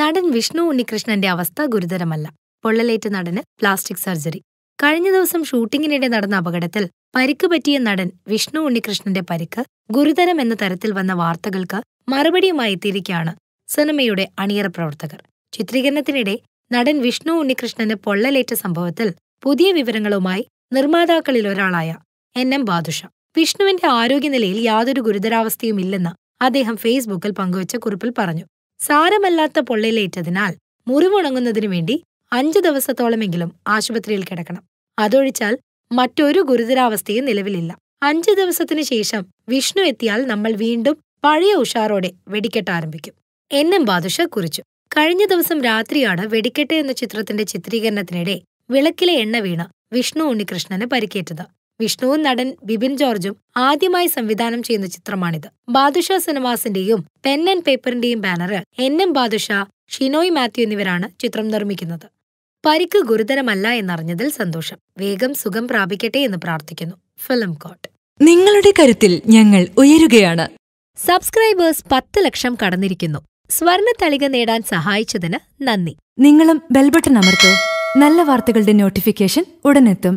നടൻ വിഷ്ണു ഉണ്ണികൃഷ്ണന്റെ അവസ്ഥ ഗുരുതരമല്ല പൊള്ളലേറ്റ നടന് പ്ലാസ്റ്റിക് സർജറി കഴിഞ്ഞ ദിവസം ഷൂട്ടിങ്ങിനിടെ നടന്ന അപകടത്തിൽ പരിക്ക് പറ്റിയ നടൻ വിഷ്ണു ഉണ്ണികൃഷ്ണന്റെ പരിക്ക് ഗുരുതരം എന്ന തരത്തിൽ വന്ന വാർത്തകൾക്ക് മറുപടിയുമായി എത്തിയിരിക്കുകയാണ് സിനിമയുടെ അണിയറ പ്രവർത്തകർ ചിത്രീകരണത്തിനിടെ നടൻ വിഷ്ണു ഉണ്ണികൃഷ്ണന് പൊള്ളലേറ്റ സംഭവത്തിൽ പുതിയ വിവരങ്ങളുമായി നിർമ്മാതാക്കളിൽ ഒരാളായ എൻ എം ബാദുഷ വിഷ്ണുവിന്റെ ആരോഗ്യനിലയിൽ യാതൊരു ഗുരുതരാവസ്ഥയും ഇല്ലെന്ന് അദ്ദേഹം ഫേസ്ബുക്കിൽ പങ്കുവച്ച കുറിപ്പിൽ പറഞ്ഞു സാരമല്ലാത്ത പൊള്ളലേറ്റതിനാൽ മുറിവുണങ്ങുന്നതിനു വേണ്ടി അഞ്ചു ദിവസത്തോളമെങ്കിലും ആശുപത്രിയിൽ കിടക്കണം അതൊഴിച്ചാൽ മറ്റൊരു ഗുരുതരാവസ്ഥയും നിലവിലില്ല അഞ്ചു ദിവസത്തിനു ശേഷം വിഷ്ണു എത്തിയാൽ നമ്മൾ വീണ്ടും പഴയ ഉഷാറോടെ വെടിക്കെട്ട് ആരംഭിക്കും എന്നും ബാദുഷ കുറിച്ചു കഴിഞ്ഞ ദിവസം രാത്രിയാണ് വെടിക്കെട്ട് എന്ന ചിത്രത്തിന്റെ ചിത്രീകരണത്തിനിടെ വിളക്കിലെ എണ്ണ വീണ് വിഷ്ണു ഉണ്ണികൃഷ്ണന് പരിക്കേറ്റത് വിഷ്ണുവും നടൻ ബിബിൻ ജോർജും ആദ്യമായി സംവിധാനം ചെയ്യുന്ന ചിത്രമാണിത് ബാദുഷ സിനിമാസിന്റെയും പെൻ ആൻഡ് പേപ്പറിന്റെയും ബാനറിൽ എൻ എം ബാദുഷ ഷിനോയ് മാത്യു എന്നിവരാണ് ചിത്രം നിർമ്മിക്കുന്നത് പരിക്ക് ഗുരുതരമല്ല എന്നറിഞ്ഞതിൽ സന്തോഷം വേഗം സുഖം പ്രാപിക്കട്ടെ എന്ന് പ്രാർത്ഥിക്കുന്നു ഫിലിം കോട്ട് നിങ്ങളുടെ കരുത്തിൽ ഞങ്ങൾ ഉയരുകയാണ് സബ്സ്ക്രൈബേഴ്സ് പത്ത് ലക്ഷം കടന്നിരിക്കുന്നു സ്വർണ തളിക നേടാൻ സഹായിച്ചതിന് നന്ദി നിങ്ങളും ബെൽബട്ടൺ അമർത്തോ നല്ല വാർത്തകളുടെ നോട്ടിഫിക്കേഷൻ ഉടനെത്തും